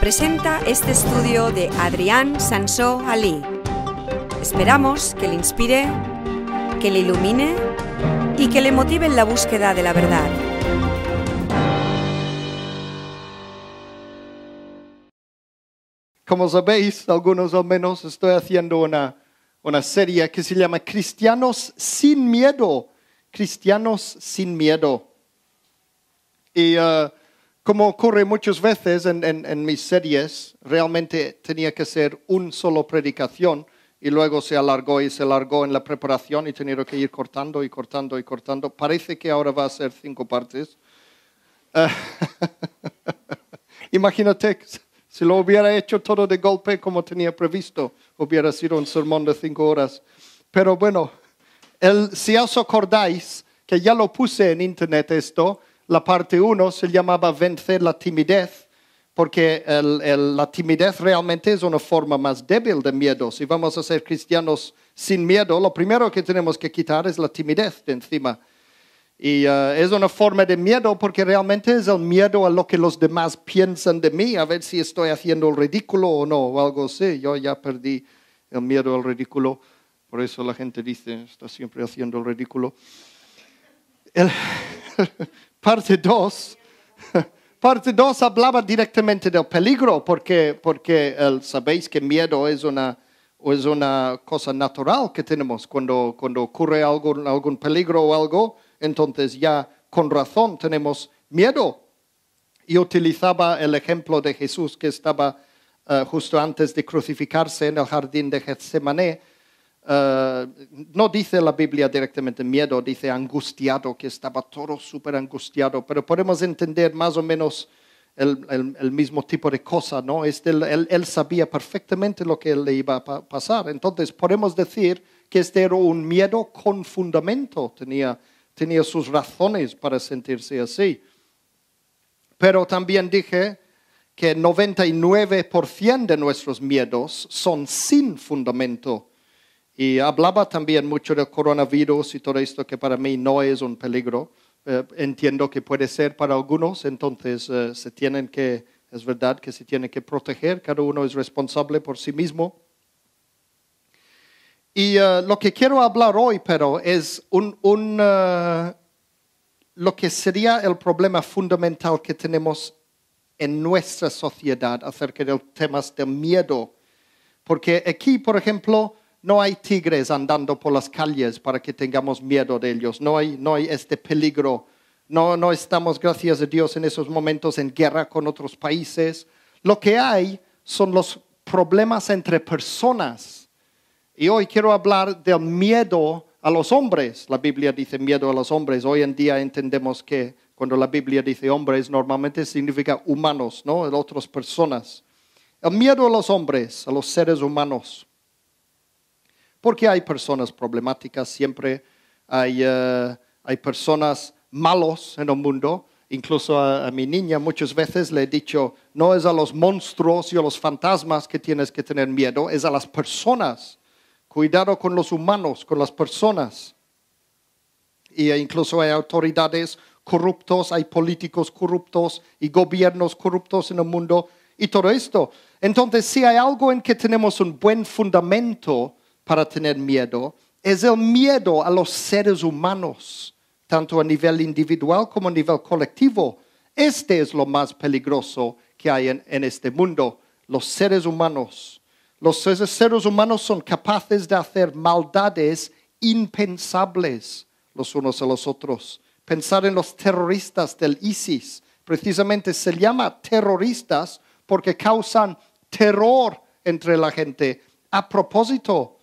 presenta este estudio de Adrián Sansó Ali. Esperamos que le inspire, que le ilumine y que le motive en la búsqueda de la verdad. Como sabéis, algunos al menos, estoy haciendo una, una serie que se llama Cristianos sin Miedo. Cristianos sin Miedo. Y eh, como ocurre muchas veces en, mis series, realmente tenía que ser un solo predicación y luego se alargó y se alargó en la preparación y tenía que ir cortando y cortando y cortando. Parece que ahora va a ser cinco partes. Imagínate si lo hubiera hecho todo de golpe como tenía previsto, hubiera sido un sermón de cinco horas. Pero bueno, si os acordáis que ya lo puse en internet esto, la parte 1 se llamaba vencer la timidez, porque la timidez realmente es una forma más débil de miedo. Si vamos a ser cristianos sin miedo, lo primero que tenemos que quitar es la timidez de encima. Y eh, es una forma de miedo porque realmente es el miedo a lo que los demás piensan de mí, a ver si estoy haciendo el ridículo o no, o algo así. Yo ya perdí el miedo al ridículo, por eso la gente dice, está siempre haciendo el ridículo. El parte 2, parte hablaba directamente del peligro, porque, sabéis que miedo es una, es una cosa natural que tenemos. Cuando, ocurre algún, peligro o algo, entonces ya con razón tenemos miedo. Y utilizaba el ejemplo de Jesús que estaba eh, justo antes de crucificarse en el jardín de Getsemaní eh, no dice la Biblia directamente miedo, dice angustiado, que estaba todo súper angustiado, pero podemos entender más o menos el, mismo tipo de cosa, ¿no? él, sabía perfectamente lo que le iba a pasar, entonces podemos decir que este era un miedo con fundamento, tenía, tenía sus razones para sentirse así. Pero también dije que 99% de nuestros miedos son sin fundamento y hablaba también mucho del coronavirus y todo esto que para mí no es un peligro. Eh, entiendo que puede ser para algunos, entonces eh, se tienen que, es verdad que se tienen que proteger, cada uno es responsable por sí mismo. Y eh, lo que quiero hablar hoy, pero, es un, un lo que sería el problema fundamental que tenemos en nuestra sociedad acerca de temas de miedo. Porque aquí, por ejemplo, no hay tigres andando por las calles para que tengamos miedo de ellos. No hay, este peligro. No, no estamos, gracias a Dios, en esos momentos en guerra con otros países. Lo que hay son los problemas entre personas. Y hoy quiero hablar del miedo a los hombres. La Biblia dice miedo a los hombres. Hoy en día entendemos que cuando la Biblia dice hombres, normalmente significa humanos, ¿no? Otras personas. El miedo a los hombres, a los seres humanos. Porque hay personas problemáticas, siempre hay, eh, hay personas malos en el mundo. Incluso a, mi niña muchas veces le he dicho, no es a los monstruos y a los fantasmas que tienes que tener miedo, es a las personas. Cuidado con los humanos, con las personas. Y incluso hay autoridades corruptos, hay políticos corruptos y gobiernos corruptos en el mundo y todo esto. Entonces, si hay algo en que tenemos un buen fundamento para tener miedo es el miedo a los seres humanos, tanto a nivel individual como a nivel colectivo. Este es lo más peligroso que hay en, este mundo, los seres humanos. Los seres humanos son capaces de hacer maldades impensables los unos a los otros. Pensar en los terroristas del ISIS. Precisamente se llama terroristas porque causan terror entre la gente. A propósito,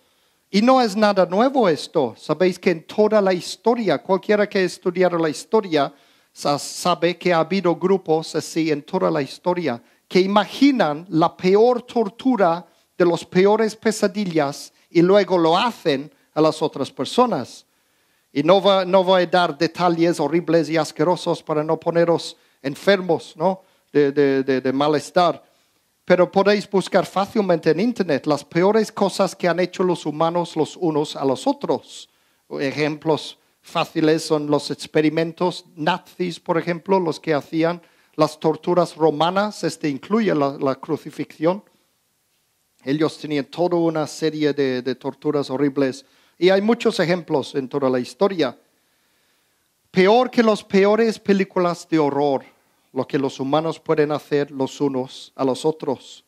y no es nada nuevo esto. Sabéis que en toda la historia, cualquiera que estudiara la historia, sabe que ha habido grupos así en toda la historia que imaginan la peor tortura de las peores pesadillas y luego lo hacen a las otras personas. Y no, va, no voy a dar detalles horribles y asquerosos para no poneros enfermos ¿no? de malestar pero podéis buscar fácilmente en Internet las peores cosas que han hecho los humanos los unos a los otros. Ejemplos fáciles son los experimentos nazis, por ejemplo, los que hacían las torturas romanas, este incluye la, crucifixión. Ellos tenían toda una serie de torturas horribles y hay muchos ejemplos en toda la historia. Peor que las peores películas de horror lo que los humanos pueden hacer los unos a los otros.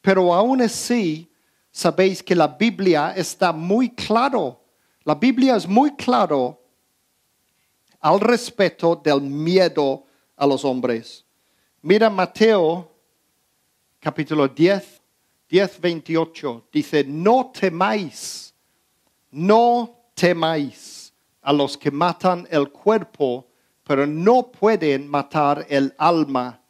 Pero aún así, sabéis que la Biblia está muy claro, la Biblia es muy claro al respecto del miedo a los hombres. Mira Mateo capítulo 10, 10, 28, dice, no temáis, no temáis a los que matan el cuerpo, pero no pueden matar el alma.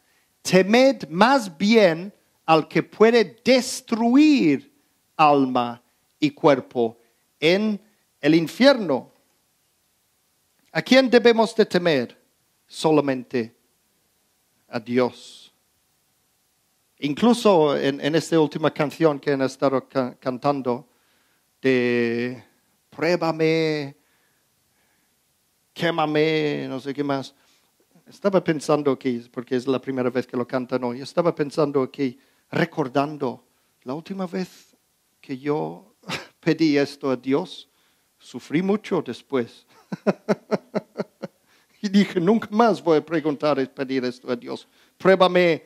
Temed más bien al que puede destruir alma y cuerpo en el infierno. ¿A quién debemos de temer? Solamente a Dios. Incluso en, esta última canción que han estado cantando, de pruébame, quémame, no sé qué más. Estaba pensando aquí, porque es la primera vez que lo cantan hoy, estaba pensando aquí, recordando, la última vez que yo pedí esto a Dios, sufrí mucho después. y dije, nunca más voy a preguntar y pedir esto a Dios. Pruébame,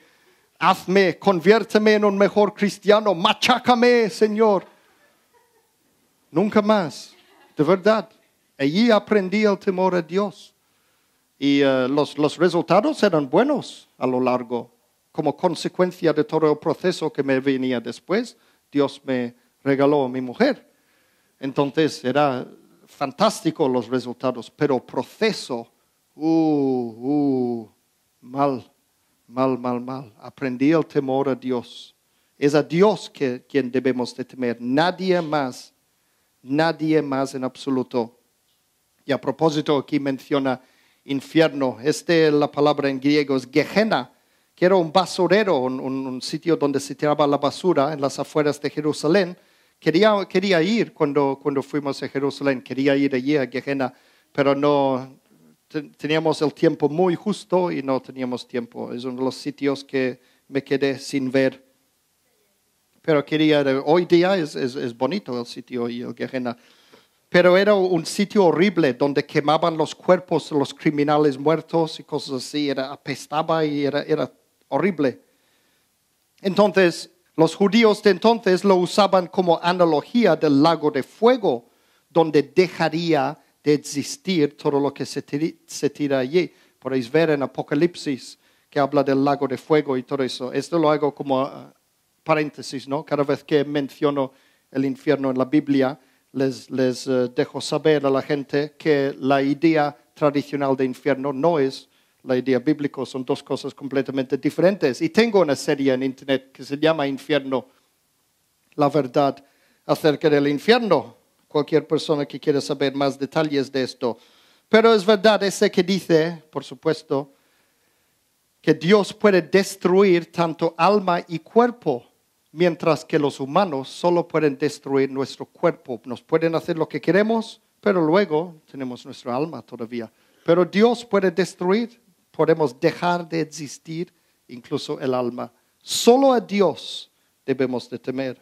hazme, conviérteme en un mejor cristiano, machácame, Señor. Nunca más, de verdad. Allí aprendí el temor a Dios y eh, los, resultados eran buenos a lo largo. Como consecuencia de todo el proceso que me venía después, Dios me regaló a mi mujer. Entonces era fantástico los resultados, pero proceso, uh, uh, mal, mal, mal, mal. Aprendí el temor a Dios. Es a Dios que, quien debemos de temer, nadie más, nadie más en absoluto. Y a propósito, aquí menciona infierno. Este, la palabra en griego es Gehenna, que era un basurero, un, sitio donde se tiraba la basura en las afueras de Jerusalén. Quería, ir cuando, cuando fuimos a Jerusalén, quería ir allí a Gehenna, pero no teníamos el tiempo muy justo y no teníamos tiempo. Es uno de los sitios que me quedé sin ver. Pero quería, hoy día es, es bonito el sitio y el Gehenna pero era un sitio horrible donde quemaban los cuerpos de los criminales muertos y cosas así, era, apestaba y era, era horrible. Entonces, los judíos de entonces lo usaban como analogía del lago de fuego, donde dejaría de existir todo lo que se, tira allí. Podéis ver en Apocalipsis que habla del lago de fuego y todo eso. Esto lo hago como ah, paréntesis, ¿no? Cada vez que menciono el infierno en la Biblia, les, eh, dejo saber a la gente que la idea tradicional de infierno no es la idea bíblica, son dos cosas completamente diferentes. Y tengo una serie en internet que se llama Infierno, la verdad acerca del infierno. Cualquier persona que quiera saber más detalles de esto. Pero es verdad ese que dice, por supuesto, que Dios puede destruir tanto alma y cuerpo mientras que los humanos solo pueden destruir nuestro cuerpo. Nos pueden hacer lo que queremos, pero luego tenemos nuestra alma todavía. Pero Dios puede destruir, podemos dejar de existir incluso el alma. Solo a Dios debemos de temer.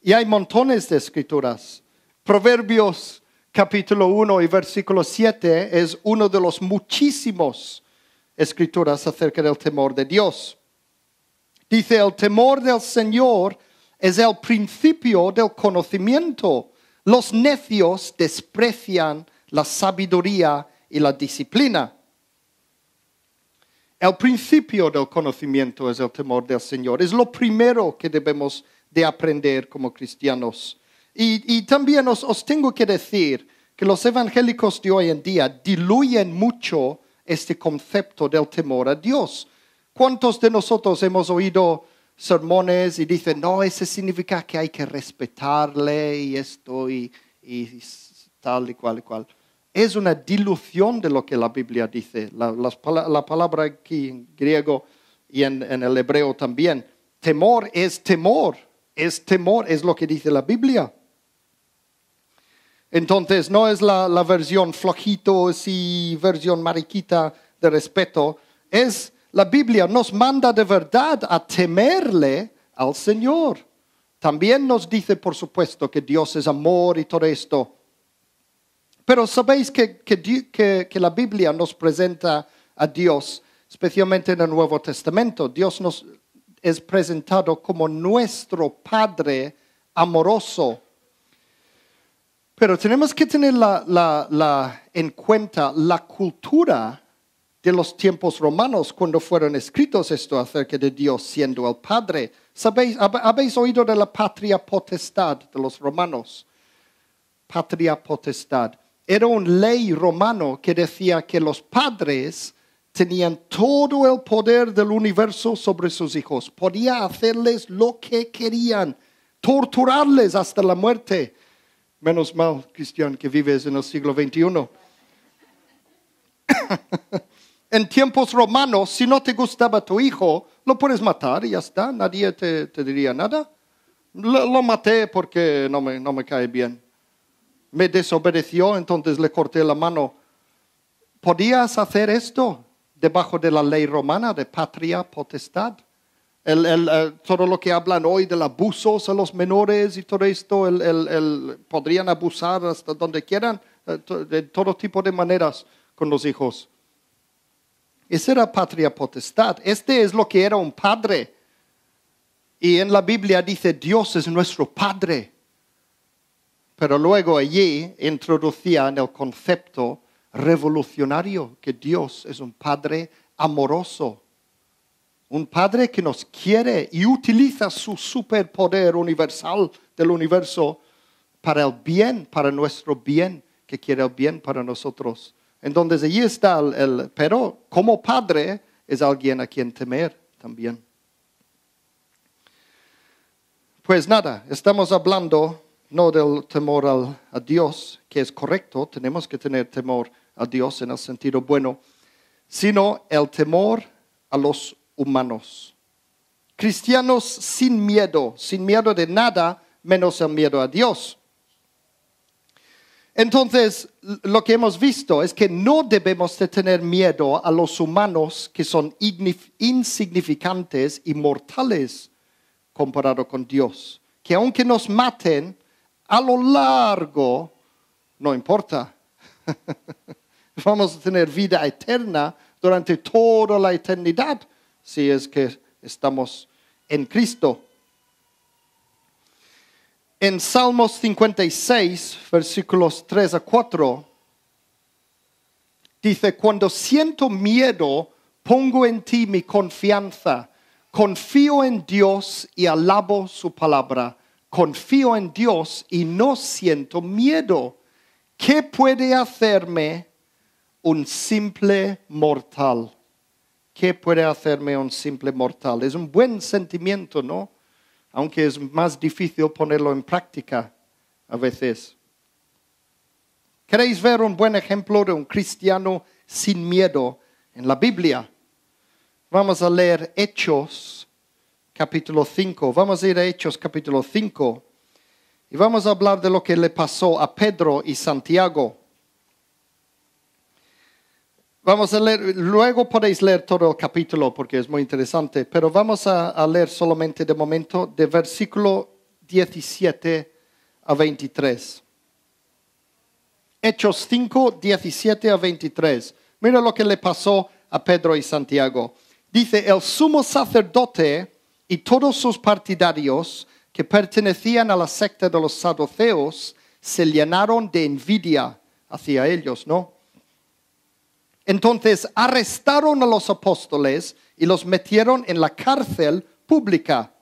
Y hay montones de escrituras. Proverbios capítulo 1 y versículo 7 es uno de los muchísimos escrituras acerca del temor de Dios. Dice, el temor del Señor es el principio del conocimiento. Los necios desprecian la sabiduría y la disciplina. El principio del conocimiento es el temor del Señor. Es lo primero que debemos de aprender como cristianos. Y, también os, tengo que decir que los evangélicos de hoy en día diluyen mucho este concepto del temor a Dios. ¿Cuántos de nosotros hemos oído sermones y dicen, no, eso significa que hay que respetarle y esto y, tal y cual y cual? Es una dilución de lo que la Biblia dice. La, palabra aquí en griego y en, el hebreo también. Temor es temor, es temor, es lo que dice la Biblia. Entonces, no es la, la versión flojito, sí, versión mariquita de respeto, es la Biblia nos manda de verdad a temerle al Señor. También nos dice, por supuesto, que Dios es amor y todo esto. Pero sabéis que, que, la Biblia nos presenta a Dios, especialmente en el Nuevo Testamento. Dios nos es presentado como nuestro Padre amoroso. Pero tenemos que tener en cuenta la cultura de los tiempos romanos cuando fueron escritos esto acerca de Dios siendo el Padre. ¿Sabéis, habéis oído de la patria potestad de los romanos. Patria potestad. Era una ley romano que decía que los padres tenían todo el poder del universo sobre sus hijos. Podía hacerles lo que querían, torturarles hasta la muerte. Menos mal, Cristian, que vives en el siglo XXI. En tiempos romanos, si no te gustaba tu hijo, lo puedes matar y ya está, nadie te, te diría nada. Lo, maté porque no me, no me cae bien. Me desobedeció, entonces le corté la mano. ¿Podías hacer esto debajo de la ley romana de patria potestad? El, el, eh, todo lo que hablan hoy del abuso a los menores y todo esto, podrían abusar hasta donde quieran, eh, de todo tipo de maneras con los hijos. Esa era patria potestad. Este es lo que era un padre. Y en la Biblia dice, Dios es nuestro padre. Pero luego allí en el concepto revolucionario, que Dios es un padre amoroso. Un padre que nos quiere y utiliza su superpoder universal del universo para el bien, para nuestro bien, que quiere el bien para nosotros. Entonces allí está el, pero como padre es alguien a quien temer también. Pues nada, estamos hablando no del temor a Dios, que es correcto, tenemos que tener temor a Dios en el sentido bueno, sino el temor a los humanos. Cristianos sin miedo, sin miedo de nada menos el miedo a Dios. Entonces, lo que hemos visto es que no debemos tener miedo a los humanos que son insignificantes y mortales comparado con Dios. Que aunque nos maten, a lo largo, no importa. Vamos a tener vida eterna durante toda la eternidad si es que estamos en Cristo. En Salmos 56, versículos 3 a 4, dice, cuando siento miedo, pongo en ti mi confianza, confío en Dios y alabo su palabra, confío en Dios y no siento miedo. ¿Qué puede hacerme un simple mortal? ¿Qué puede hacerme un simple mortal? Es un buen sentimiento, ¿no? aunque es más difícil ponerlo en práctica a veces. ¿Queréis ver un buen ejemplo de un cristiano sin miedo en la Biblia? Vamos a leer Hechos capítulo 5. Vamos a ir a Hechos capítulo 5 y vamos a hablar de lo que le pasó a Pedro y Santiago. Vamos a leer, luego podéis leer todo el capítulo porque es muy interesante, pero vamos a, leer solamente de momento de versículo 17 a 23. Hechos 5, 17 a 23. Mira lo que le pasó a Pedro y Santiago. Dice, el sumo sacerdote y todos sus partidarios que pertenecían a la secta de los saduceos se llenaron de envidia hacia ellos, ¿no? Entonces arrestaron a los apóstoles y los metieron en la cárcel pública.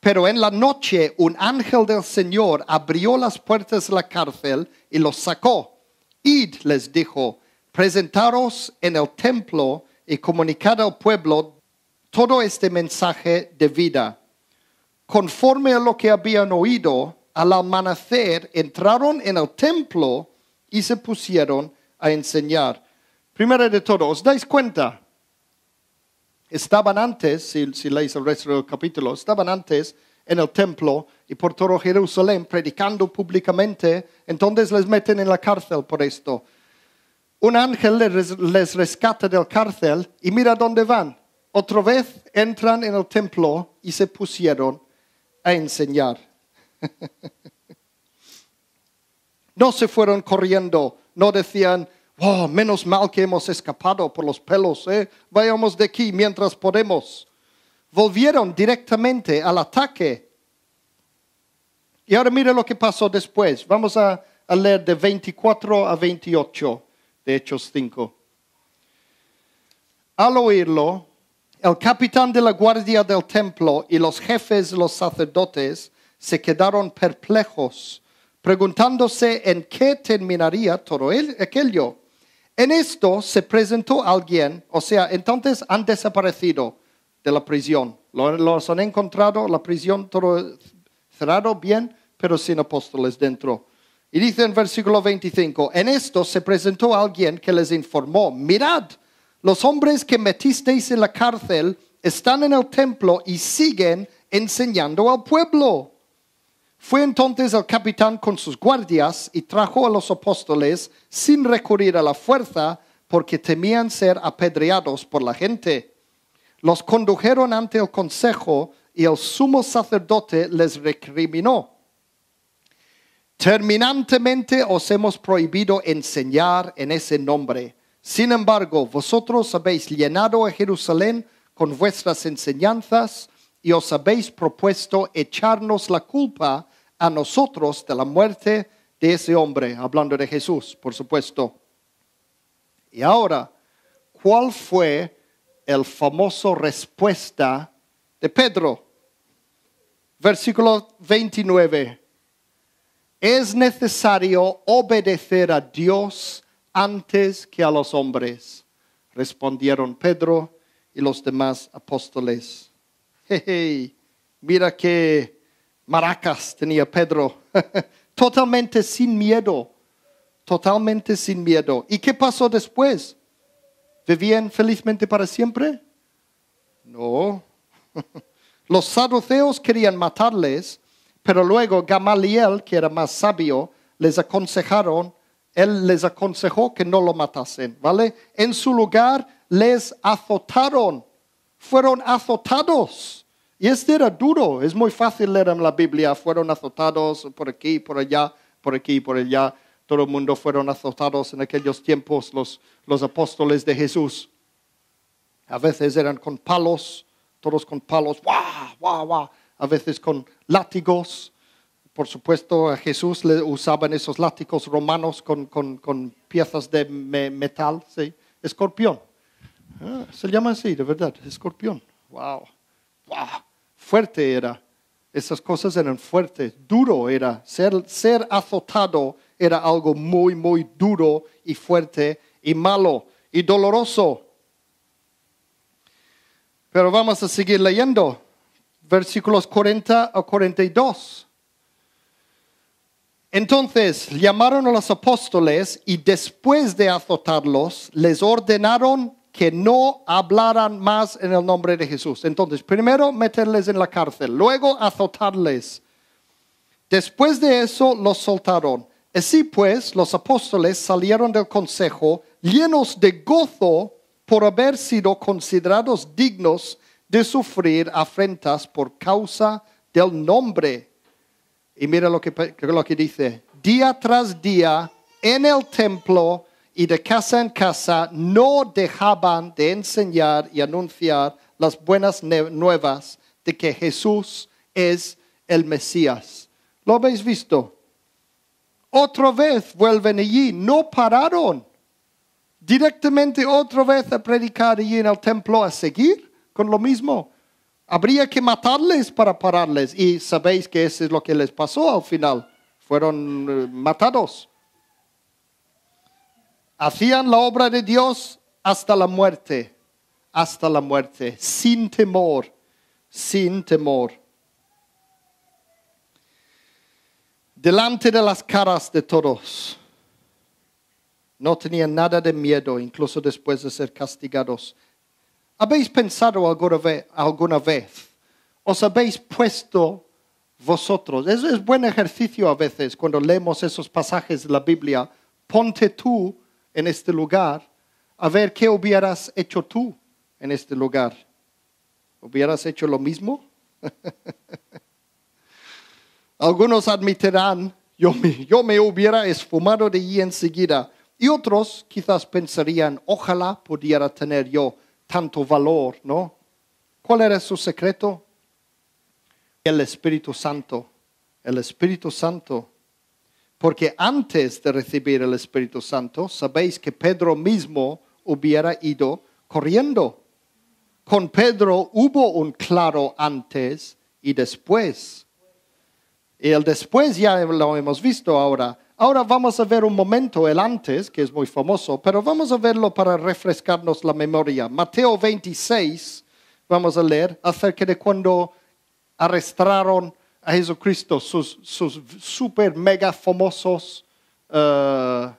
Pero en la noche un ángel del Señor abrió las puertas de la cárcel y los sacó. Id, les dijo, presentaros en el templo y comunicad al pueblo todo este mensaje de vida. Conforme a lo que habían oído, al amanecer entraron en el templo y se pusieron a enseñar. Primero de todo, ¿os dais cuenta? Estaban antes, si, si leéis el resto del capítulo, estaban antes en el templo y por todo Jerusalén predicando públicamente, entonces les meten en la cárcel por esto. Un ángel les, les rescata del cárcel y mira dónde van. Otra vez entran en el templo y se pusieron a enseñar. no se fueron corriendo, no decían, Oh, menos mal que hemos escapado por los pelos, ¿eh? vayamos de aquí mientras podemos. Volvieron directamente al ataque. Y ahora mire lo que pasó después. Vamos a, leer de 24 a 28 de Hechos 5. Al oírlo, el capitán de la guardia del templo y los jefes, los sacerdotes, se quedaron perplejos, preguntándose en qué terminaría todo aquello. En esto se presentó alguien, o sea, entonces han desaparecido de la prisión. Los han encontrado, la prisión todo cerrado bien, pero sin apóstoles dentro. Y dice en versículo 25, en esto se presentó alguien que les informó, mirad, los hombres que metisteis en la cárcel están en el templo y siguen enseñando al pueblo. Fue entonces el capitán con sus guardias y trajo a los apóstoles sin recurrir a la fuerza porque temían ser apedreados por la gente. Los condujeron ante el consejo y el sumo sacerdote les recriminó. Terminantemente os hemos prohibido enseñar en ese nombre. Sin embargo, vosotros habéis llenado a Jerusalén con vuestras enseñanzas y os habéis propuesto echarnos la culpa a nosotros de la muerte de ese hombre, hablando de Jesús, por supuesto. Y ahora, ¿cuál fue el famoso respuesta de Pedro? Versículo 29. Es necesario obedecer a Dios antes que a los hombres, respondieron Pedro y los demás apóstoles. Hey, mira que maracas tenía Pedro. totalmente sin miedo, totalmente sin miedo. ¿Y qué pasó después? ¿Vivían felizmente para siempre? No. Los saduceos querían matarles, pero luego Gamaliel, que era más sabio, les aconsejaron, él les aconsejó que no lo matasen, ¿vale? En su lugar les azotaron, fueron azotados y este era duro, es muy fácil leer en la Biblia, fueron azotados por aquí, por allá, por aquí, por allá. Todo el mundo fueron azotados en aquellos tiempos, los, apóstoles de Jesús. A veces eran con palos, todos con palos, ¡guau, guau, guau! A veces con látigos. Por supuesto, a Jesús le usaban esos látigos romanos con, piezas de metal, ¿sí? Escorpión. Ah, se llama así, de verdad, escorpión. ¡Wow! fuerte era. Esas cosas eran fuertes, duro era. Ser, ser azotado era algo muy, muy duro y fuerte y malo y doloroso. Pero vamos a seguir leyendo. Versículos 40 a 42. Entonces llamaron a los apóstoles y después de azotarlos les ordenaron que no hablaran más en el nombre de Jesús. Entonces, primero meterles en la cárcel, luego azotarles. Después de eso los soltaron. Así pues, los apóstoles salieron del consejo llenos de gozo por haber sido considerados dignos de sufrir afrentas por causa del nombre. Y mira lo que, lo que dice, día tras día en el templo y de casa en casa no dejaban de enseñar y anunciar las buenas nuevas de que Jesús es el Mesías. ¿Lo habéis visto? Otra vez vuelven allí, no pararon. Directamente otra vez a predicar allí en el templo, a seguir con lo mismo. Habría que matarles para pararles y sabéis que eso es lo que les pasó al final. Fueron eh, matados. Hacían la obra de Dios hasta la muerte, hasta la muerte, sin temor, sin temor. Delante de las caras de todos, no tenían nada de miedo, incluso después de ser castigados. ¿Habéis pensado alguna vez, ¿Os habéis puesto vosotros? Eso es buen ejercicio a veces cuando leemos esos pasajes de la Biblia. Ponte tú en este lugar, a ver qué hubieras hecho tú en este lugar. ¿Hubieras hecho lo mismo? Algunos admitirán, yo me, hubiera esfumado de allí enseguida. Y otros quizás pensarían, ojalá pudiera tener yo tanto valor, ¿no? ¿Cuál era su secreto? El Espíritu Santo. El Espíritu Santo porque antes de recibir el Espíritu Santo, sabéis que Pedro mismo hubiera ido corriendo. Con Pedro hubo un claro antes y después. Y el después ya lo hemos visto ahora. Ahora vamos a ver un momento, el antes, que es muy famoso, pero vamos a verlo para refrescarnos la memoria. Mateo 26, vamos a leer acerca de cuando arrestaron a Jesucristo, sus, super mega famosos uh,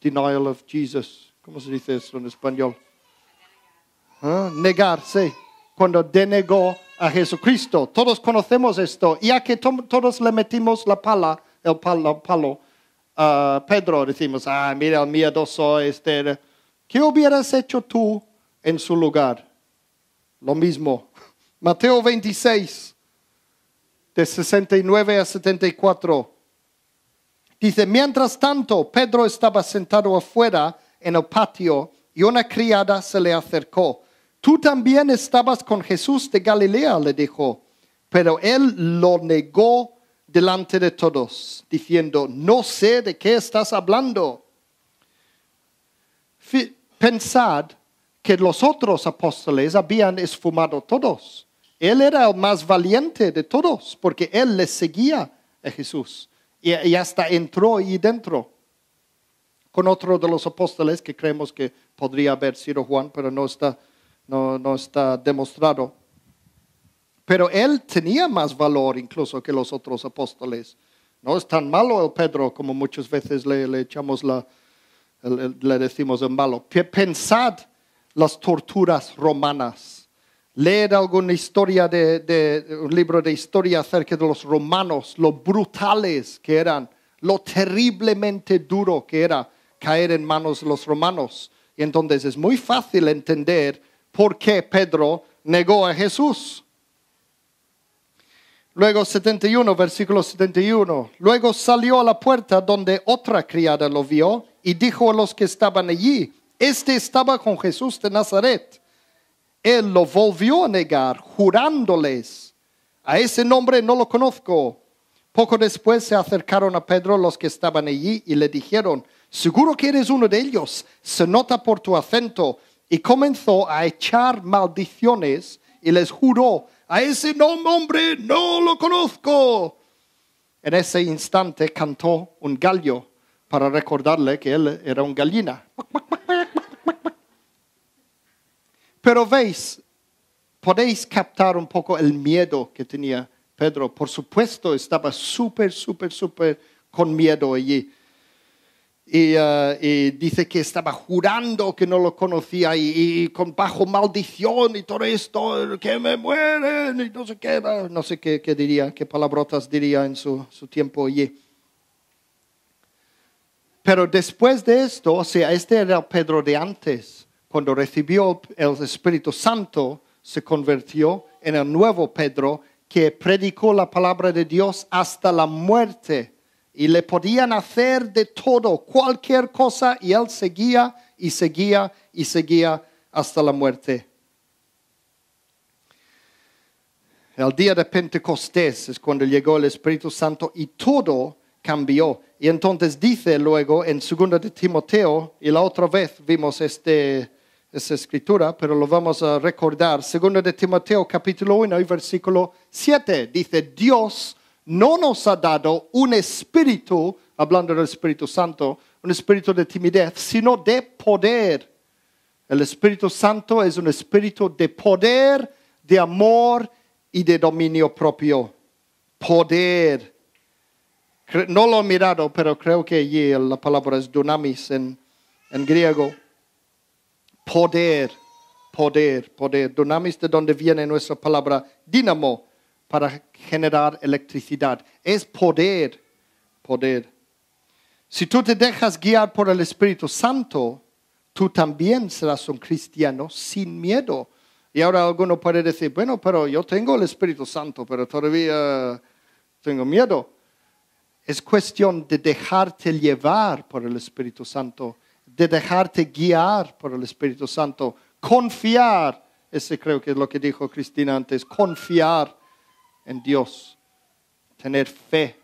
denial of Jesus. ¿Cómo se dice eso en español? Negarse. Cuando denegó a Jesucristo. Todos conocemos esto. Y a que todos le metimos la pala, el palo, a Pedro, decimos, ah, mira, el miedoso, este. ¿Qué hubieras hecho tú en su lugar? Lo mismo. Mateo 26 de 69 a 74. Dice, mientras tanto, Pedro estaba sentado afuera en el patio y una criada se le acercó. Tú también estabas con Jesús de Galilea, le dijo, pero él lo negó delante de todos, diciendo, no sé de qué estás hablando. Pensad que los otros apóstoles habían esfumado todos él era el más valiente de todos porque él le seguía a Jesús y, hasta entró ahí dentro con otro de los apóstoles que creemos que podría haber sido Juan, pero no está, demostrado. Pero él tenía más valor incluso que los otros apóstoles. No es tan malo el Pedro como muchas veces le, echamos le, decimos en malo. Pensad las torturas romanas leer alguna historia de, un libro de historia acerca de los romanos, lo brutales que eran, lo terriblemente duro que era caer en manos de los romanos. Y entonces es muy fácil entender por qué Pedro negó a Jesús. Luego 71, versículo 71. Luego salió a la puerta donde otra criada lo vio y dijo a los que estaban allí, este estaba con Jesús de Nazaret él lo volvió a negar, jurándoles, a ese nombre no lo conozco. Poco después se acercaron a Pedro los que estaban allí y le dijeron, seguro que eres uno de ellos, se nota por tu acento. Y comenzó a echar maldiciones y les juró, a ese nombre no lo conozco. En ese instante cantó un gallo para recordarle que él era un gallina. Pero veis, podéis captar un poco el miedo que tenía Pedro. Por supuesto, estaba súper, súper, súper con miedo allí. Y, eh, dice que estaba jurando que no lo conocía y, con bajo maldición y todo esto, que me mueren y no sé qué, no sé qué, diría, qué palabrotas diría en su, su tiempo allí. Pero después de esto, o sea, este era Pedro de antes cuando recibió el Espíritu Santo, se convirtió en el nuevo Pedro que predicó la palabra de Dios hasta la muerte. Y le podían hacer de todo, cualquier cosa, y él seguía y seguía y seguía hasta la muerte. El día de Pentecostés es cuando llegó el Espíritu Santo y todo cambió. Y entonces dice luego en 2 de Timoteo, y la otra vez vimos este, esa escritura, pero lo vamos a recordar. Segundo de Timoteo capítulo 1 y versículo 7 dice, Dios no nos ha dado un espíritu, hablando del Espíritu Santo, un espíritu de timidez, sino de poder. El Espíritu Santo es un espíritu de poder, de amor y de dominio propio. Poder. No lo he mirado, pero creo que allí la palabra es dunamis en griego poder, poder, poder. Dunamis de donde viene nuestra palabra Dinamo para generar electricidad. Es poder, poder. Si tú te dejas guiar por el Espíritu Santo, tú también serás un cristiano sin miedo. Y ahora alguno puede decir, bueno, pero yo tengo el Espíritu Santo, pero todavía tengo miedo. Es cuestión de dejarte llevar por el Espíritu Santo de dejarte guiar por el Espíritu Santo, confiar, ese creo que es lo que dijo Cristina antes, confiar en Dios, tener fe.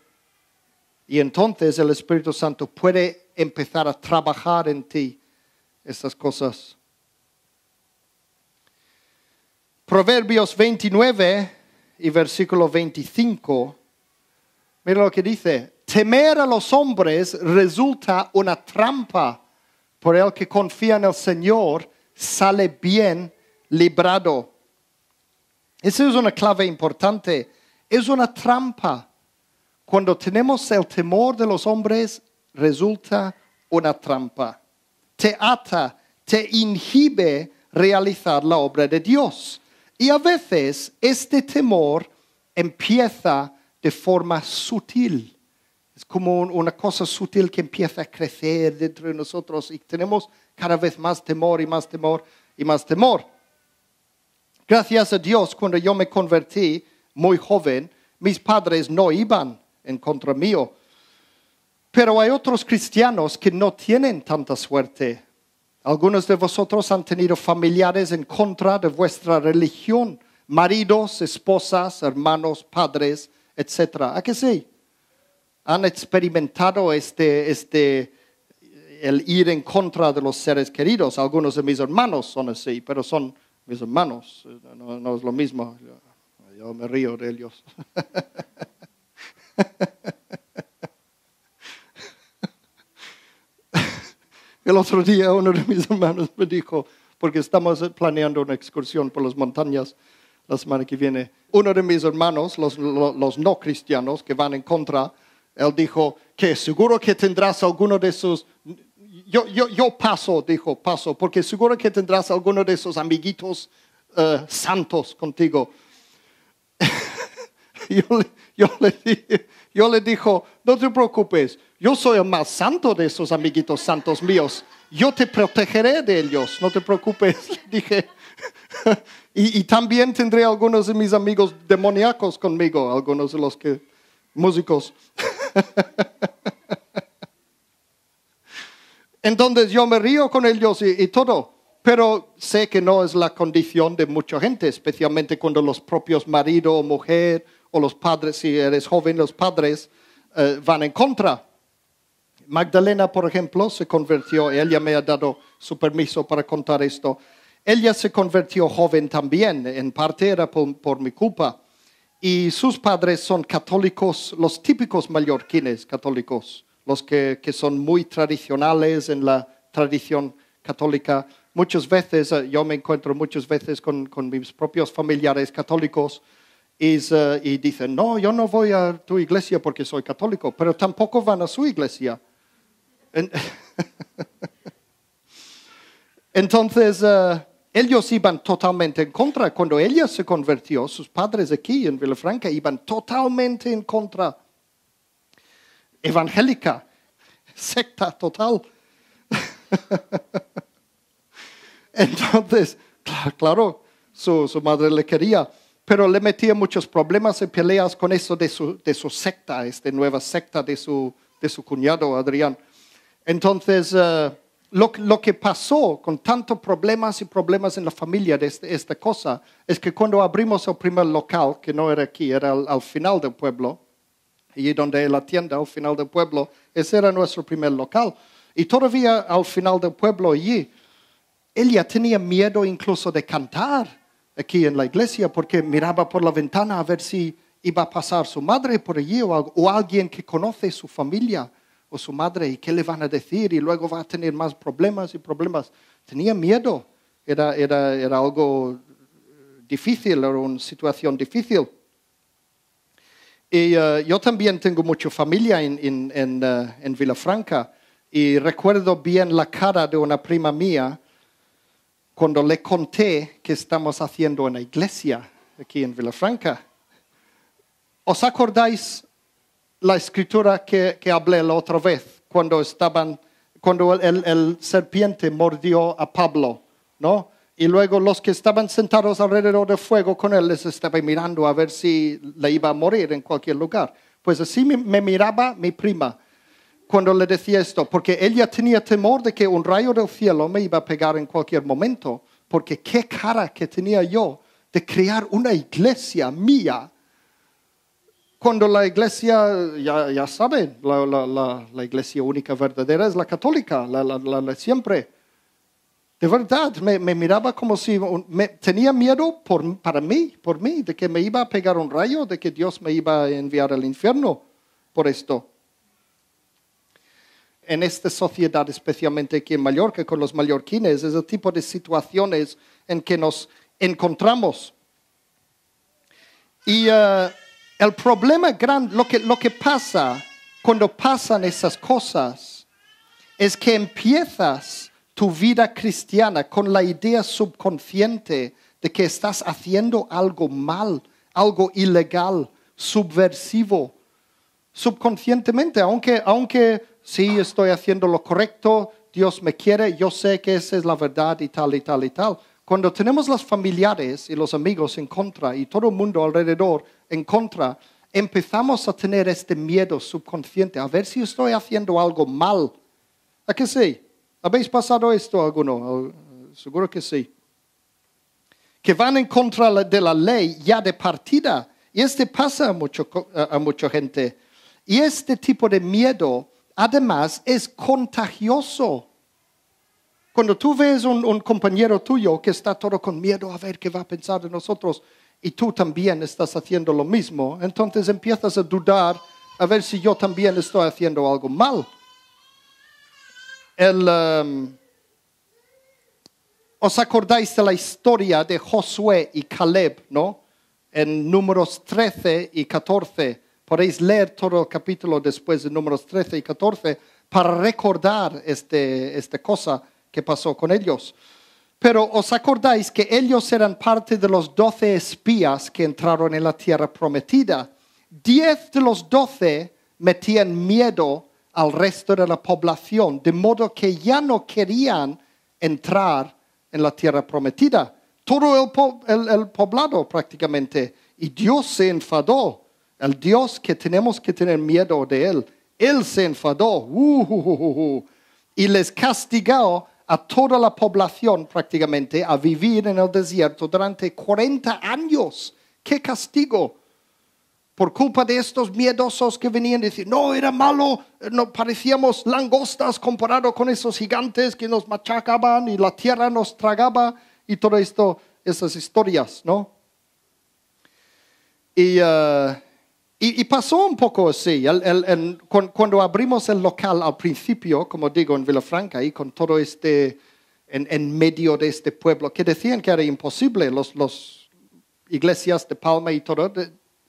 Y entonces el Espíritu Santo puede empezar a trabajar en ti esas cosas. Proverbios 29 y versículo 25, mira lo que dice, temer a los hombres resulta una trampa por el que confía en el Señor sale bien librado. Esa es una clave importante. Es una trampa. Cuando tenemos el temor de los hombres, resulta una trampa. Te ata, te inhibe realizar la obra de Dios. Y a veces este temor empieza de forma sutil. Es como una cosa sutil que empieza a crecer dentro de nosotros y tenemos cada vez más temor y más temor y más temor. Gracias a Dios, cuando yo me convertí muy joven, mis padres no iban en contra mío. Pero hay otros cristianos que no tienen tanta suerte. Algunos de vosotros han tenido familiares en contra de vuestra religión, maridos, esposas, hermanos, padres, etc. ¿A qué sí? han experimentado este, este, el ir en contra de los seres queridos. Algunos de mis hermanos son así, pero son mis hermanos, no, es lo mismo. Yo, me río de ellos. El otro día uno de mis hermanos me dijo, porque estamos planeando una excursión por las montañas la semana que viene, uno de mis hermanos, los, los no cristianos que van en contra, él dijo, que seguro que tendrás alguno de esos, yo, paso, dijo, paso, porque seguro que tendrás alguno de esos amiguitos eh, santos contigo. yo, le dijo, no te preocupes, yo soy el más santo de esos amiguitos santos míos, yo te protegeré de ellos, no te preocupes, dije. y, y también tendré algunos de mis amigos demoníacos conmigo, algunos de los que músicos. Entonces yo me río con ellos y, todo, pero sé que no es la condición de mucha gente, especialmente cuando los propios marido o mujer o los padres, si eres joven, los padres eh, van en contra. Magdalena, por ejemplo, se convirtió, ella me ha dado su permiso para contar esto, ella se convirtió joven también, en parte era por mi culpa y sus padres son católicos, los típicos mallorquines católicos, los que, que son muy tradicionales en la tradición católica. Muchas veces, eh, yo me encuentro muchas veces con, con mis propios familiares católicos y, eh, y dicen, no, yo no voy a tu iglesia porque soy católico, pero tampoco van a su iglesia. Entonces, eh, ellos iban totalmente en contra. Cuando ella se convirtió, sus padres aquí en Villafranca iban totalmente en contra. Evangélica, secta total. Entonces, claro, su, madre le quería, pero le metía muchos problemas y peleas con eso de su, de su secta, esta nueva secta de su, de su cuñado Adrián. Entonces, eh, lo, que pasó con tantos problemas y problemas en la familia de este, esta cosa es que cuando abrimos el primer local, que no era aquí, era al, final del pueblo, y donde la tienda al final del pueblo, ese era nuestro primer local. Y todavía al final del pueblo allí, ella tenía miedo incluso de cantar aquí en la iglesia porque miraba por la ventana a ver si iba a pasar su madre por allí o alguien que conoce su familia o su madre y qué le van a decir y luego va a tener más problemas y problemas. Tenía miedo, era, algo eh, difícil, era una situación difícil. Y eh, yo también tengo mucha familia en, eh, en, Vilafranca y recuerdo bien la cara de una prima mía cuando le conté que estamos haciendo en la iglesia aquí en Villafranca ¿Os acordáis la escritura que, hablé la otra vez, cuando, estaban, cuando el, serpiente mordió a Pablo, ¿no? Y luego los que estaban sentados alrededor del fuego con él les estaba mirando a ver si le iba a morir en cualquier lugar. Pues así me miraba mi prima cuando le decía esto, porque ella tenía temor de que un rayo del cielo me iba a pegar en cualquier momento, porque qué cara que tenía yo de crear una iglesia mía cuando la iglesia, ya, saben, la, iglesia única verdadera es la católica, la, siempre. De verdad, me, miraba como si tenía miedo para mí, por mí, de que me iba a pegar un rayo, de que Dios me iba a enviar al infierno por esto. En esta sociedad, especialmente aquí en Mallorca, con los mallorquines, es el tipo de situaciones en que nos encontramos. Y. Eh, el problema grande, lo que, pasa cuando pasan esas cosas, es que empiezas tu vida cristiana con la idea subconsciente de que estás haciendo algo mal, algo ilegal, subversivo. Subconscientemente, aunque, aunque sí estoy haciendo lo correcto, Dios me quiere, yo sé que esa es la verdad y tal y tal y tal cuando tenemos los familiares y los amigos en contra y todo el mundo alrededor en contra, empezamos a tener este miedo subconsciente, a ver si estoy haciendo algo mal. ¿A qué sí? ¿Habéis pasado esto alguno? Oh, seguro que sí. Que van en contra de la ley ya de partida. Y este pasa a, mucho, a mucha gente. Y este tipo de miedo, además, es contagioso. Cuando tú ves un, un compañero tuyo que está todo con miedo a ver qué va a pensar de nosotros y tú también estás haciendo lo mismo, entonces empiezas a dudar a ver si yo también estoy haciendo algo mal. Um, ¿Os acordáis de la historia de Josué y Caleb, no? En números 13 y 14. Podéis leer todo el capítulo después de números 13 y 14 para recordar este, esta cosa que pasó con ellos. Pero os acordáis que ellos eran parte de los doce espías que entraron en la tierra prometida. Diez de los doce metían miedo al resto de la población, de modo que ya no querían entrar en la tierra prometida. Todo el, poblado prácticamente. Y Dios se enfadó. El Dios que tenemos que tener miedo de él. Él se enfadó. Uh, uh, uh, y les castigó a toda la población prácticamente a vivir en el desierto durante 40 años. ¡Qué castigo! Por culpa de estos miedosos que venían a decir, no, era malo, no parecíamos langostas comparado con esos gigantes que nos machacaban y la tierra nos tragaba y todo esto, esas historias, ¿no? Y eh, y, pasó un poco así, cuando abrimos el local al principio, como digo, en Villafranca, y con todo este, en, medio de este pueblo, que decían que era imposible, las iglesias de Palma y todo,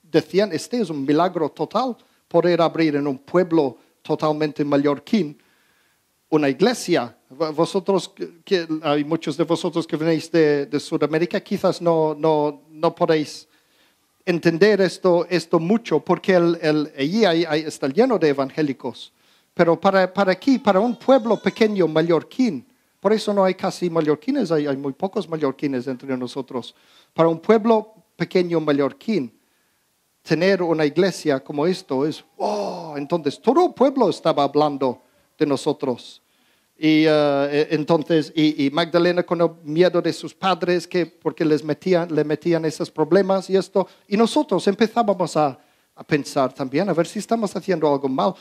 decían, este es un milagro total, poder abrir en un pueblo totalmente mallorquín una iglesia. Vosotros, que, hay muchos de vosotros que venís de, de Sudamérica, quizás no, no, no podéis entender esto, mucho, porque allí está lleno de evangélicos. Pero para, aquí, para un pueblo pequeño mallorquín, por eso no hay casi mallorquines, hay, muy pocos mallorquines entre nosotros. Para un pueblo pequeño mallorquín, tener una iglesia como esto es, oh, entonces todo el pueblo estaba hablando de nosotros. Y eh, e, entonces, y, Magdalena con el miedo de sus padres, que porque les metían, le metían esos problemas y esto. Y nosotros empezábamos a, a pensar también, a ver si estamos haciendo algo mal.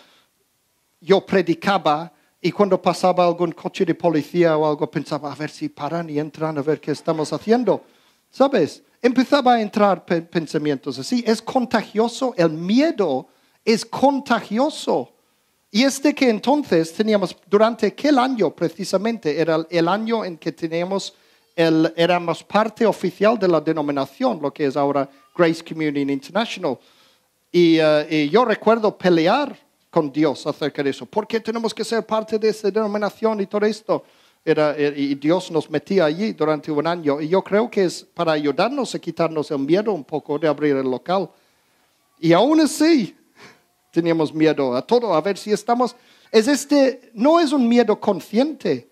Yo predicaba y cuando pasaba algún coche de policía o algo, pensaba, a ver si paran y entran, a ver qué estamos haciendo. ¿Sabes? Empezaba a entrar pensamientos así. Es contagioso, el miedo es contagioso. Y este que entonces teníamos, durante aquel año precisamente, era el año en que teníamos, el, éramos parte oficial de la denominación, lo que es ahora Grace Communion International. Y, eh, yo recuerdo pelear con Dios acerca de eso. ¿Por qué tenemos que ser parte de esa denominación y todo esto? Era, eh, y Dios nos metía allí durante un año. Y yo creo que es para ayudarnos a quitarnos el miedo un poco de abrir el local. Y aún así, teníamos miedo a todo, a ver si estamos... Es este, no es un miedo consciente.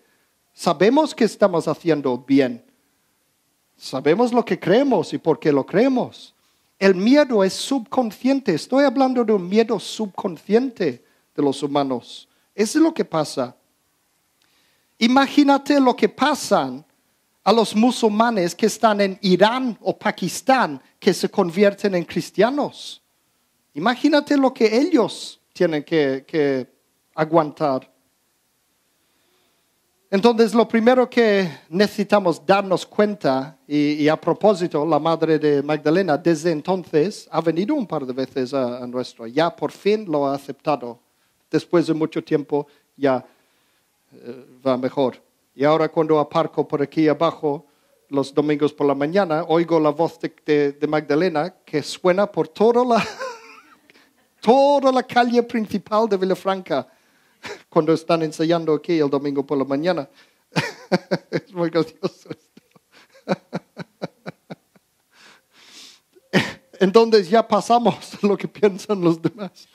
Sabemos que estamos haciendo bien. Sabemos lo que creemos y por qué lo creemos. El miedo es subconsciente. Estoy hablando de un miedo subconsciente de los humanos. Eso es lo que pasa. Imagínate lo que pasan a los musulmanes que están en Irán o Pakistán que se convierten en cristianos. Imagínate lo que ellos tienen que, aguantar. Entonces, lo primero que necesitamos darnos cuenta, y, a propósito, la madre de Magdalena desde entonces ha venido un par de veces a, nuestro, ya por fin lo ha aceptado. Después de mucho tiempo ya eh, va mejor. Y ahora cuando aparco por aquí abajo los domingos por la mañana, oigo la voz de, de Magdalena que suena por toda la, toda la calle principal de Villafranca cuando están ensayando aquí el domingo por la mañana. es muy gracioso esto. Entonces ya pasamos lo que piensan los demás.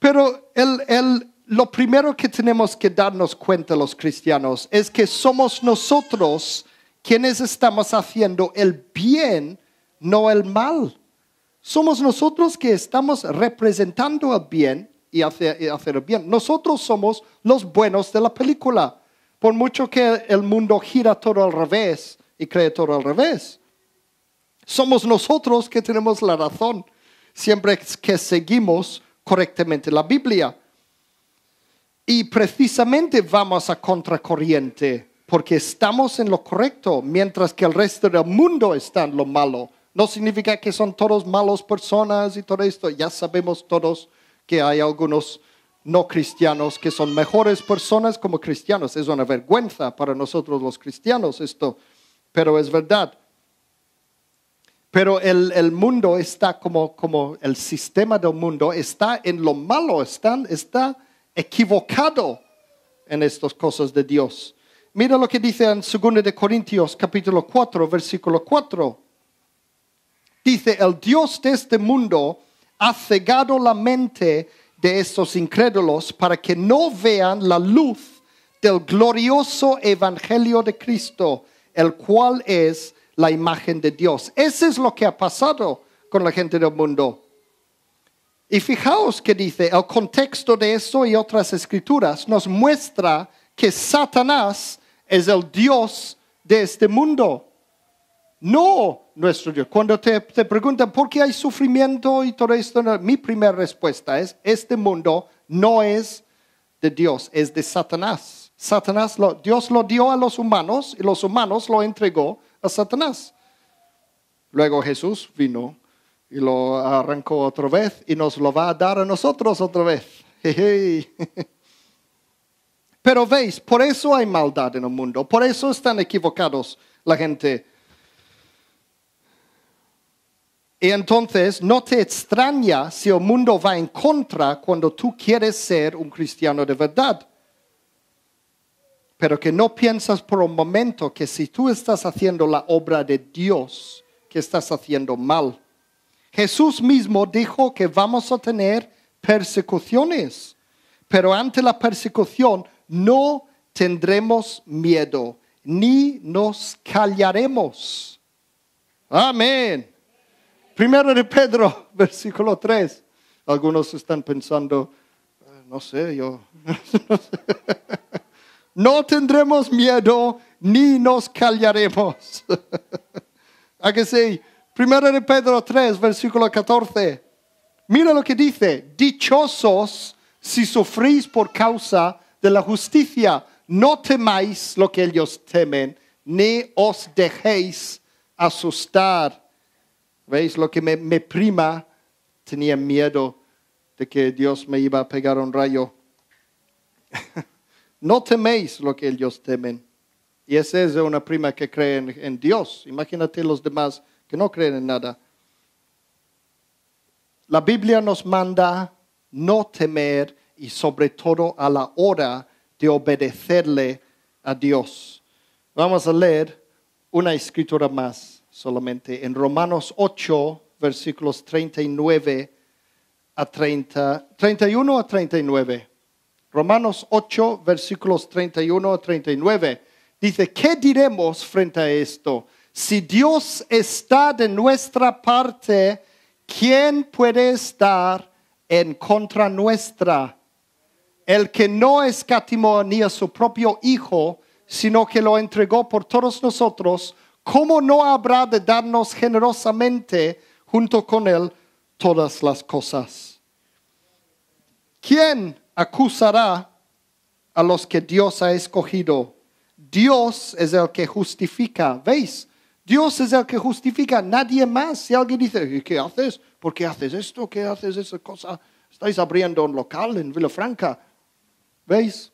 Pero lo primero que tenemos que darnos cuenta los cristianos es que somos nosotros quienes estamos haciendo el bien, no el mal. Somos nosotros que estamos representando el bien y hacer, el bien. Nosotros somos los buenos de la película, por mucho que el mundo gira todo al revés y cree todo al revés. Somos nosotros que tenemos la razón siempre que seguimos correctamente la Biblia. Y precisamente vamos a contracorriente porque estamos en lo correcto, mientras que el resto del mundo está en lo malo. No significa que son todos malos personas y todo esto. Ya sabemos todos que hay algunos no cristianos que son mejores personas como cristianos. Es una vergüenza para nosotros los cristianos esto, pero es verdad. Pero el, mundo está como, el sistema del mundo está en lo malo, está, equivocado en estas cosas de Dios. Mira lo que dice en 2 Corintios capítulo 4, versículo 4. Dice, el Dios de este mundo ha cegado la mente de esos incrédulos para que no vean la luz del glorioso Evangelio de Cristo, el cual es la imagen de Dios. Eso es lo que ha pasado con la gente del mundo. Y fijaos que dice, el contexto de eso y otras escrituras nos muestra que Satanás es el Dios de este mundo. No nuestro Dios. Cuando te, te preguntan por qué hay sufrimiento y todo esto, mi primera respuesta es, este mundo no es de Dios, es de Satanás. Satanás Dios lo dio a los humanos y los humanos lo entregó a Satanás. Luego Jesús vino y lo arrancó otra vez y nos lo va a dar a nosotros otra vez. Pero veis, por eso hay maldad en el mundo, por eso están equivocados la gente Y Entonces, no te extraña si el mundo va en contra cuando tú quieres ser un cristiano de verdad. Pero que no piensas por un momento que si tú estás haciendo la obra de Dios, que estás haciendo mal. Jesús mismo dijo que vamos a tener persecuciones, pero ante la persecución no tendremos miedo, ni nos callaremos. Amén. Primero de Pedro, versículo 3. Algunos están pensando, eh, no sé, yo... No, tendremos miedo ni nos callaremos. ¿A que sí? Primero de Pedro 3, versículo 14. Mira lo que dice, dichosos si sufrís por causa de la justicia, no temáis lo que ellos temen, ni os dejéis asustar ¿Veis? Lo que me, prima tenía miedo de que Dios me iba a pegar un rayo. no teméis lo que ellos temen. Y esa es una prima que cree en Dios. Imagínate los demás que no creen en nada. La Biblia nos manda no temer y sobre todo a la hora de obedecerle a Dios. Vamos a leer una escritura más solamente en Romanos 8, versículos 39 a 30, 31 a 39. Romanos 8, versículos 31 a 39. Dice, ¿qué diremos frente a esto? Si Dios está de nuestra parte, ¿quién puede estar en contra nuestra? El que no escatimó ni a su propio Hijo, sino que lo entregó por todos nosotros, ¿cómo no habrá de darnos generosamente junto con Él todas las cosas? ¿Quién acusará a los que Dios ha escogido? Dios es el que justifica. ¿Veis? Dios es el que justifica, nadie más. Si alguien dice, ¿qué haces? ¿Por qué haces esto? ¿Qué haces esa cosa? Estáis abriendo un local en Villafranca. ¿Veis?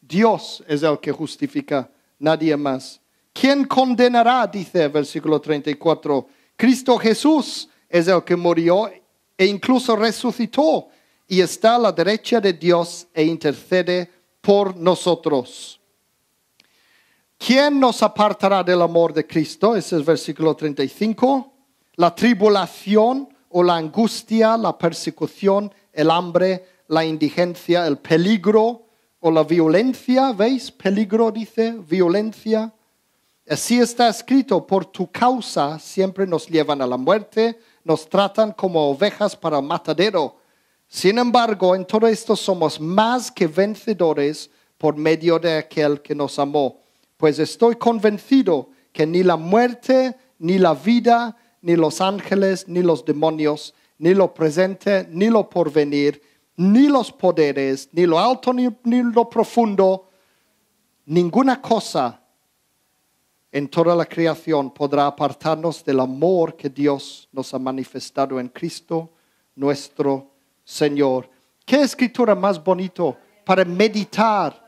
Dios es el que justifica, nadie más. ¿Quién condenará? Dice el versículo 34. Cristo Jesús es el que murió e incluso resucitó y está a la derecha de Dios e intercede por nosotros. ¿Quién nos apartará del amor de Cristo? Ese es el versículo 35. La tribulación o la angustia, la persecución, el hambre, la indigencia, el peligro o la violencia. ¿Veis? Peligro dice, violencia Así está escrito, por tu causa siempre nos llevan a la muerte, nos tratan como ovejas para matadero. Sin embargo, en todo esto somos más que vencedores por medio de aquel que nos amó, pues estoy convencido que ni la muerte, ni la vida, ni los ángeles, ni los demonios, ni lo presente, ni lo porvenir, ni los poderes, ni lo alto, ni, ni lo profundo, ninguna cosa en toda la creación podrá apartarnos del amor que Dios nos ha manifestado en Cristo, nuestro Señor. ¿Qué escritura más bonito para meditar?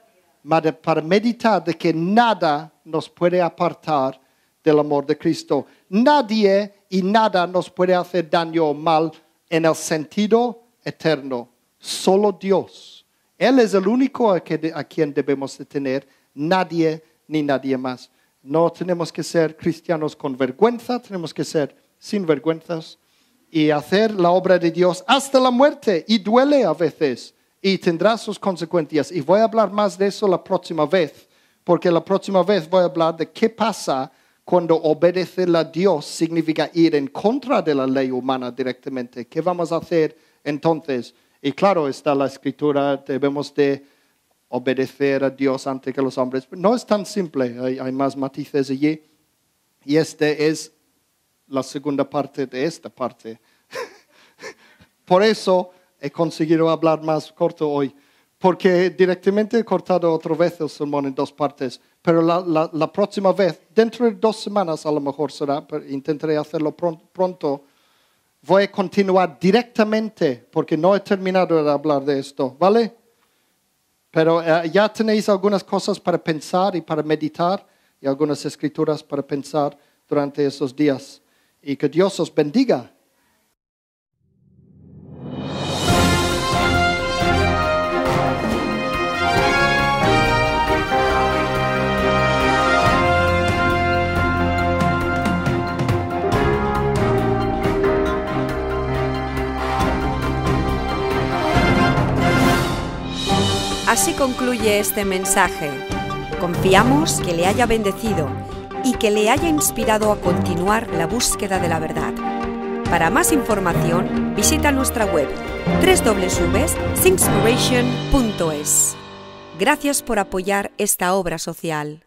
Para meditar de que nada nos puede apartar del amor de Cristo. Nadie y nada nos puede hacer daño o mal en el sentido eterno. Solo Dios. Él es el único a, quien debemos de tener, nadie ni nadie más. No tenemos que ser cristianos con vergüenza, tenemos que ser sin vergüenzas y hacer la obra de Dios hasta la muerte. Y duele a veces y tendrá sus consecuencias. Y voy a hablar más de eso la próxima vez, porque la próxima vez voy a hablar de qué pasa cuando obedecer a Dios significa ir en contra de la ley humana directamente. ¿Qué vamos a hacer entonces? Y claro, está la escritura, debemos de obedecer a Dios antes que los hombres. No es tan simple, hay, más matices allí. Y esta es la segunda parte de esta parte. Por eso he conseguido hablar más corto hoy, porque directamente he cortado otra vez el sermón en dos partes, pero la, la próxima vez, dentro de dos semanas a lo mejor será, pero intentaré hacerlo pronto, voy a continuar directamente, porque no he terminado de hablar de esto, ¿vale? Pero eh, ya tenéis algunas cosas para pensar y para meditar y algunas escrituras para pensar durante esos días. Y que Dios os bendiga. Así concluye este mensaje. Confiamos que le haya bendecido y que le haya inspirado a continuar la búsqueda de la verdad. Para más información, visita nuestra web www.singspiration.es. Gracias por apoyar esta obra social.